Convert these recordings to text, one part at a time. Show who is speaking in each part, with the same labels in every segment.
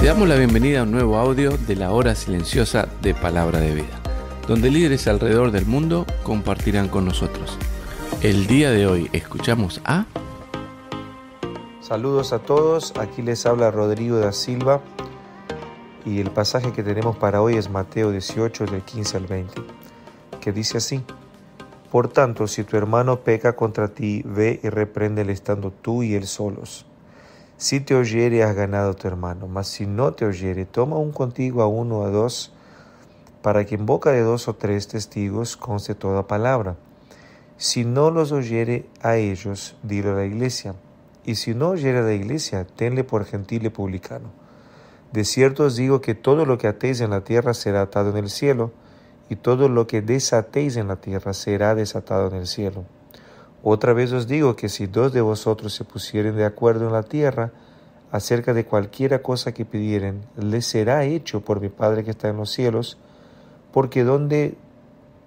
Speaker 1: Te damos la bienvenida a un nuevo audio de la hora silenciosa de Palabra de Vida, donde líderes alrededor del mundo compartirán con nosotros. El día de hoy escuchamos a... Saludos a todos, aquí les habla Rodrigo da Silva y el pasaje que tenemos para hoy es Mateo 18 del 15 al 20, que dice así, Por tanto, si tu hermano peca contra ti, ve y repréndele estando tú y él solos si te oyere, has ganado tu hermano. Mas si no te oyere, toma un contigo a uno o a dos, para que en boca de dos o tres testigos conste toda palabra. Si no los oyere a ellos, dilo a la iglesia. Y si no oyere a la iglesia, tenle por gentil y publicano. De cierto os digo que todo lo que atéis en la tierra será atado en el cielo, y todo lo que desatéis en la tierra será desatado en el cielo. Otra vez os digo que si dos de vosotros se pusieren de acuerdo en la tierra acerca de cualquiera cosa que pidieren, les será hecho por mi Padre que está en los cielos, porque donde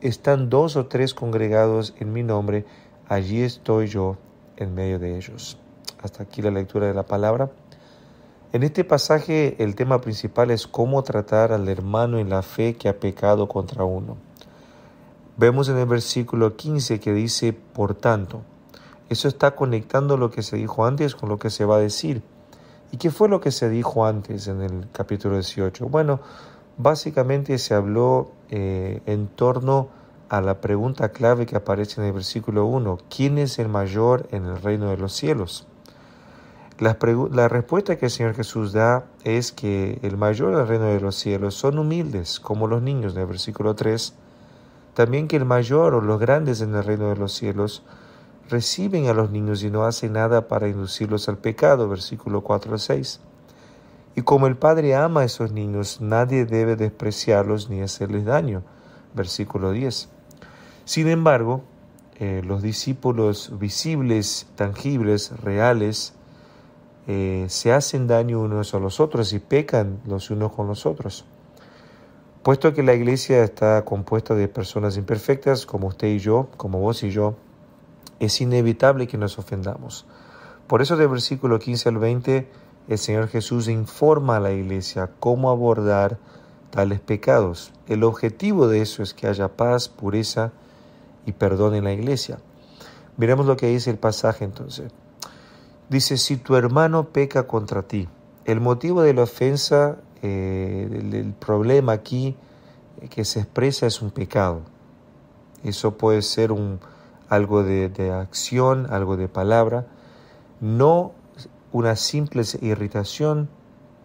Speaker 1: están dos o tres congregados en mi nombre, allí estoy yo en medio de ellos. Hasta aquí la lectura de la palabra. En este pasaje el tema principal es cómo tratar al hermano en la fe que ha pecado contra uno. Vemos en el versículo 15 que dice, por tanto, eso está conectando lo que se dijo antes con lo que se va a decir. ¿Y qué fue lo que se dijo antes en el capítulo 18? Bueno, básicamente se habló eh, en torno a la pregunta clave que aparece en el versículo 1, ¿quién es el mayor en el reino de los cielos? La, la respuesta que el Señor Jesús da es que el mayor en el reino de los cielos son humildes, como los niños, en el versículo 3, también que el mayor o los grandes en el reino de los cielos reciben a los niños y no hacen nada para inducirlos al pecado, versículo 4 a 6. Y como el Padre ama a esos niños, nadie debe despreciarlos ni hacerles daño, versículo 10. Sin embargo, eh, los discípulos visibles, tangibles, reales, eh, se hacen daño unos a los otros y pecan los unos con los otros. Puesto que la iglesia está compuesta de personas imperfectas como usted y yo, como vos y yo, es inevitable que nos ofendamos. Por eso del versículo 15 al 20, el Señor Jesús informa a la iglesia cómo abordar tales pecados. El objetivo de eso es que haya paz, pureza y perdón en la iglesia. Miremos lo que dice el pasaje entonces. Dice, si tu hermano peca contra ti, el motivo de la ofensa eh, el, problema aquí que se expresa es un pecado. Eso puede ser un, algo de, de acción, algo de palabra, no una simple irritación,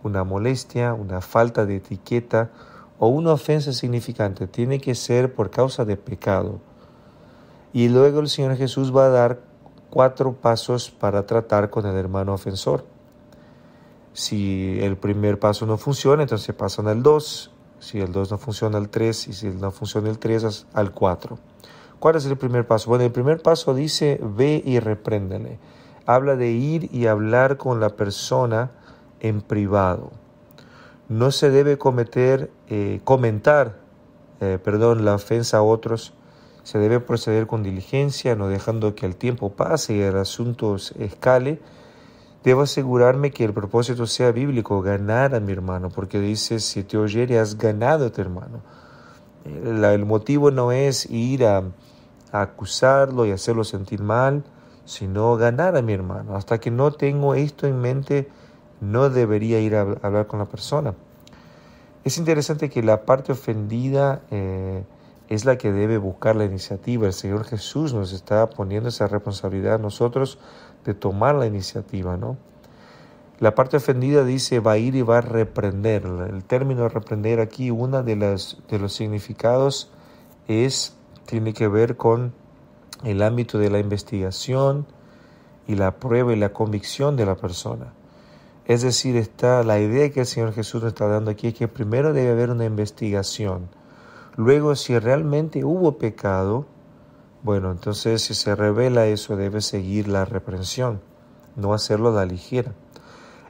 Speaker 1: una molestia, una falta de etiqueta o una ofensa significante. Tiene que ser por causa de pecado. Y luego el Señor Jesús va a dar cuatro pasos para tratar con el hermano ofensor. Si el primer paso no funciona, entonces se pasan al 2. Si el 2 no funciona, al 3. Y si no funciona el 3, al 4. ¿Cuál es el primer paso? Bueno, el primer paso dice ve y repréndele. Habla de ir y hablar con la persona en privado. No se debe cometer, eh, comentar, eh, perdón, la ofensa a otros. Se debe proceder con diligencia, no dejando que el tiempo pase y el asunto escale Debo asegurarme que el propósito sea bíblico, ganar a mi hermano, porque dice, si te oyere, has ganado a tu hermano. El, motivo no es ir a, acusarlo y hacerlo sentir mal, sino ganar a mi hermano. Hasta que no tengo esto en mente, no debería ir a hablar con la persona. Es interesante que la parte ofendida eh, es la que debe buscar la iniciativa. El Señor Jesús nos está poniendo esa responsabilidad a nosotros de tomar la iniciativa, ¿no? La parte ofendida dice va a ir y va a reprender. El término reprender aquí, uno de, las, de los significados es, tiene que ver con el ámbito de la investigación y la prueba y la convicción de la persona. Es decir, está la idea que el Señor Jesús nos está dando aquí es que primero debe haber una investigación. Luego, si realmente hubo pecado, bueno, entonces si se revela eso, debe seguir la reprensión, no hacerlo a la ligera.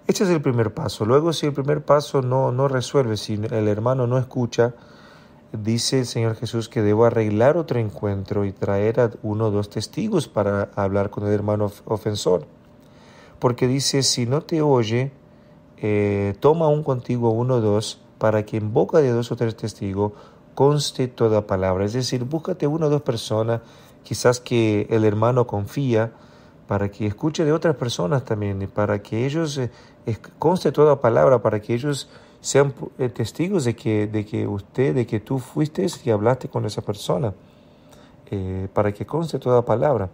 Speaker 1: Este es el primer paso. Luego, si el primer paso no, resuelve, si el hermano no escucha, dice el Señor Jesús que debo arreglar otro encuentro y traer a uno o dos testigos para hablar con el hermano ofensor. Porque dice, si no te oye, eh, toma un contigo uno o dos, para que en boca de dos o tres testigos conste toda palabra. Es decir, búscate una o dos personas, quizás que el hermano confía, para que escuche de otras personas también, para que ellos eh, conste toda palabra, para que ellos sean eh, testigos de que, de que usted, de que tú fuiste y hablaste con esa persona, eh, para que conste toda palabra.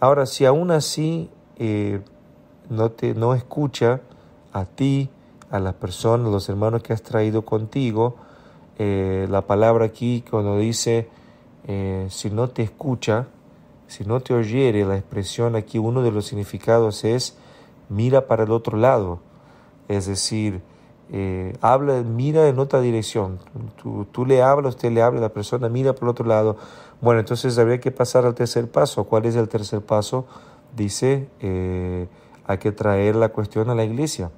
Speaker 1: Ahora, si aún así no, te, no escucha a ti, a las personas, los hermanos que has traído contigo, eh, la palabra aquí cuando dice, eh, si no te escucha, si no te oyere, la expresión aquí, uno de los significados es, mira para el otro lado, es decir, eh, habla, mira en otra dirección. Tú, le hablas, usted le habla, la persona mira por el otro lado. Bueno, entonces habría que pasar al tercer paso. ¿Cuál es el tercer paso? Dice, hay que traer la cuestión a la iglesia.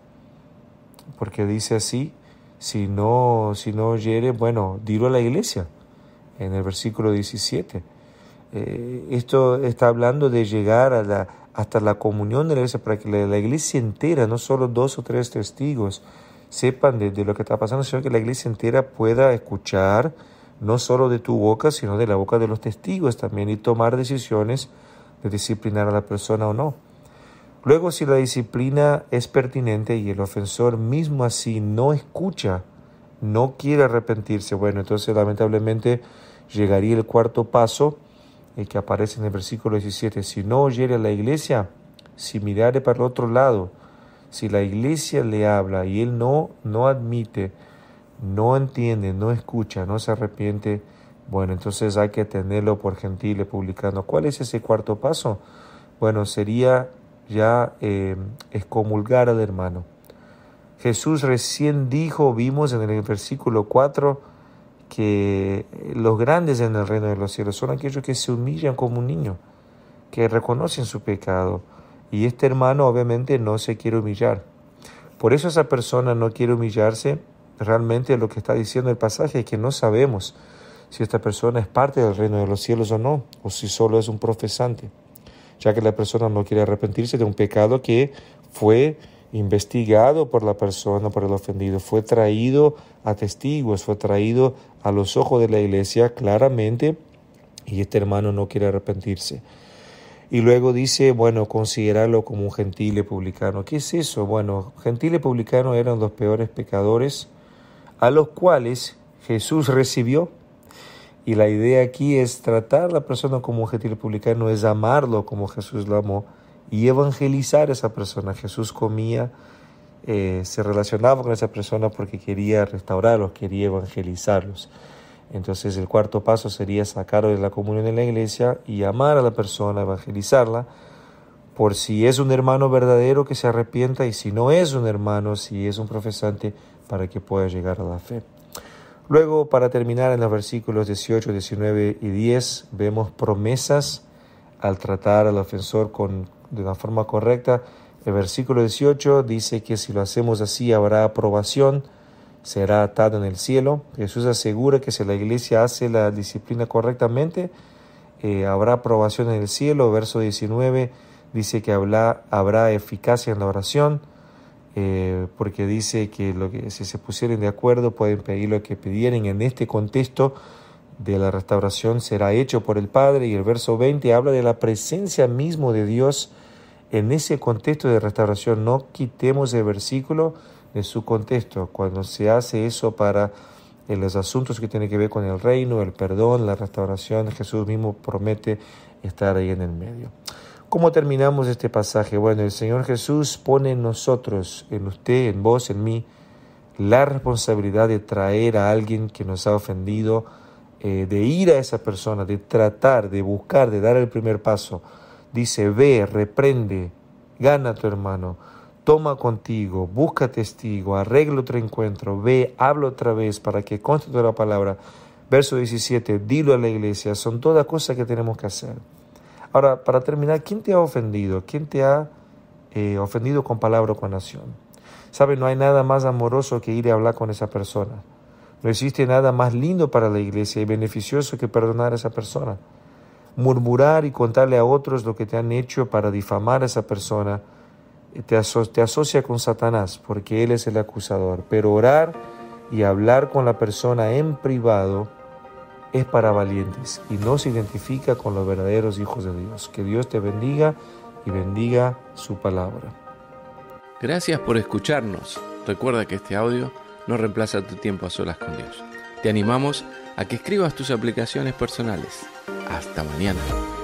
Speaker 1: Porque dice así, si no, si no bueno, dilo a la iglesia, en el versículo 17. Eh, esto está hablando de llegar a la, hasta la comunión de la iglesia, para que la, iglesia entera, no solo dos o tres testigos, sepan de, de, lo que está pasando, sino que la iglesia entera pueda escuchar, no solo de tu boca, sino de la boca de los testigos también, y tomar decisiones de disciplinar a la persona o no. Luego, si la disciplina es pertinente y el ofensor mismo así no escucha, no quiere arrepentirse, bueno, entonces lamentablemente llegaría el cuarto paso, el que aparece en el versículo 17, si no oyere a la iglesia, si mirare para el otro lado, si la iglesia le habla y él no, no admite, no entiende, no escucha, no se arrepiente, bueno, entonces hay que tenerlo por gentil y publicano. ¿Cuál es ese cuarto paso? Bueno, sería ya eh, excomulgar al hermano. Jesús recién dijo, vimos en el versículo 4, que los grandes en el reino de los cielos son aquellos que se humillan como un niño, que reconocen su pecado. Y este hermano obviamente no se quiere humillar. Por eso esa persona no quiere humillarse. Realmente lo que está diciendo el pasaje es que no sabemos si esta persona es parte del reino de los cielos o no, o si solo es un profesante ya que la persona no quiere arrepentirse de un pecado que fue investigado por la persona, por el ofendido, fue traído a testigos, fue traído a los ojos de la iglesia claramente y este hermano no quiere arrepentirse. Y luego dice, bueno, considerarlo como un gentile publicano. ¿Qué es eso? Bueno, gentile publicano eran los peores pecadores a los cuales Jesús recibió y la idea aquí es tratar a la persona como un gentil publicano, es amarlo como Jesús lo amó y evangelizar a esa persona. Jesús comía, eh, se relacionaba con esa persona porque quería restaurarlos, quería evangelizarlos. Entonces el cuarto paso sería sacarlos de la comunión de la iglesia y amar a la persona, evangelizarla, por si es un hermano verdadero que se arrepienta y si no es un hermano, si es un profesante, para que pueda llegar a la fe. Luego, para terminar, en los versículos 18, 19 y 10, vemos promesas al tratar al ofensor con, de una forma correcta. El versículo 18 dice que si lo hacemos así habrá aprobación, será atado en el cielo. Jesús asegura que si la iglesia hace la disciplina correctamente, eh, habrá aprobación en el cielo. Verso 19 dice que habrá eficacia en la oración. Eh, porque dice que, lo que si se pusieren de acuerdo pueden pedir lo que pidieren en este contexto de la restauración será hecho por el Padre y el verso 20 habla de la presencia mismo de Dios en ese contexto de restauración. No quitemos el versículo de su contexto. Cuando se hace eso para eh, los asuntos que tienen que ver con el reino, el perdón, la restauración, Jesús mismo promete estar ahí en el medio. ¿Cómo terminamos este pasaje? Bueno, el Señor Jesús pone en nosotros, en usted, en vos, en mí, la responsabilidad de traer a alguien que nos ha ofendido, eh, de ir a esa persona, de tratar, de buscar, de dar el primer paso. Dice, ve, reprende, gana a tu hermano, toma contigo, busca testigo, arregla otro encuentro, ve, habla otra vez para que conste toda la palabra. Verso 17, dilo a la iglesia, son todas cosas que tenemos que hacer. Ahora, para terminar, ¿quién te ha ofendido? ¿Quién te ha eh, ofendido con palabra o con acción? ¿Sabe? No hay nada más amoroso que ir a hablar con esa persona. No existe nada más lindo para la iglesia y beneficioso que perdonar a esa persona. Murmurar y contarle a otros lo que te han hecho para difamar a esa persona eh, te asocia con Satanás porque él es el acusador. Pero orar y hablar con la persona en privado es para valientes y no se identifica con los verdaderos hijos de Dios. Que Dios te bendiga y bendiga su palabra. Gracias por escucharnos. Recuerda que este audio no reemplaza tu tiempo a solas con Dios. Te animamos a que escribas tus aplicaciones personales. Hasta mañana.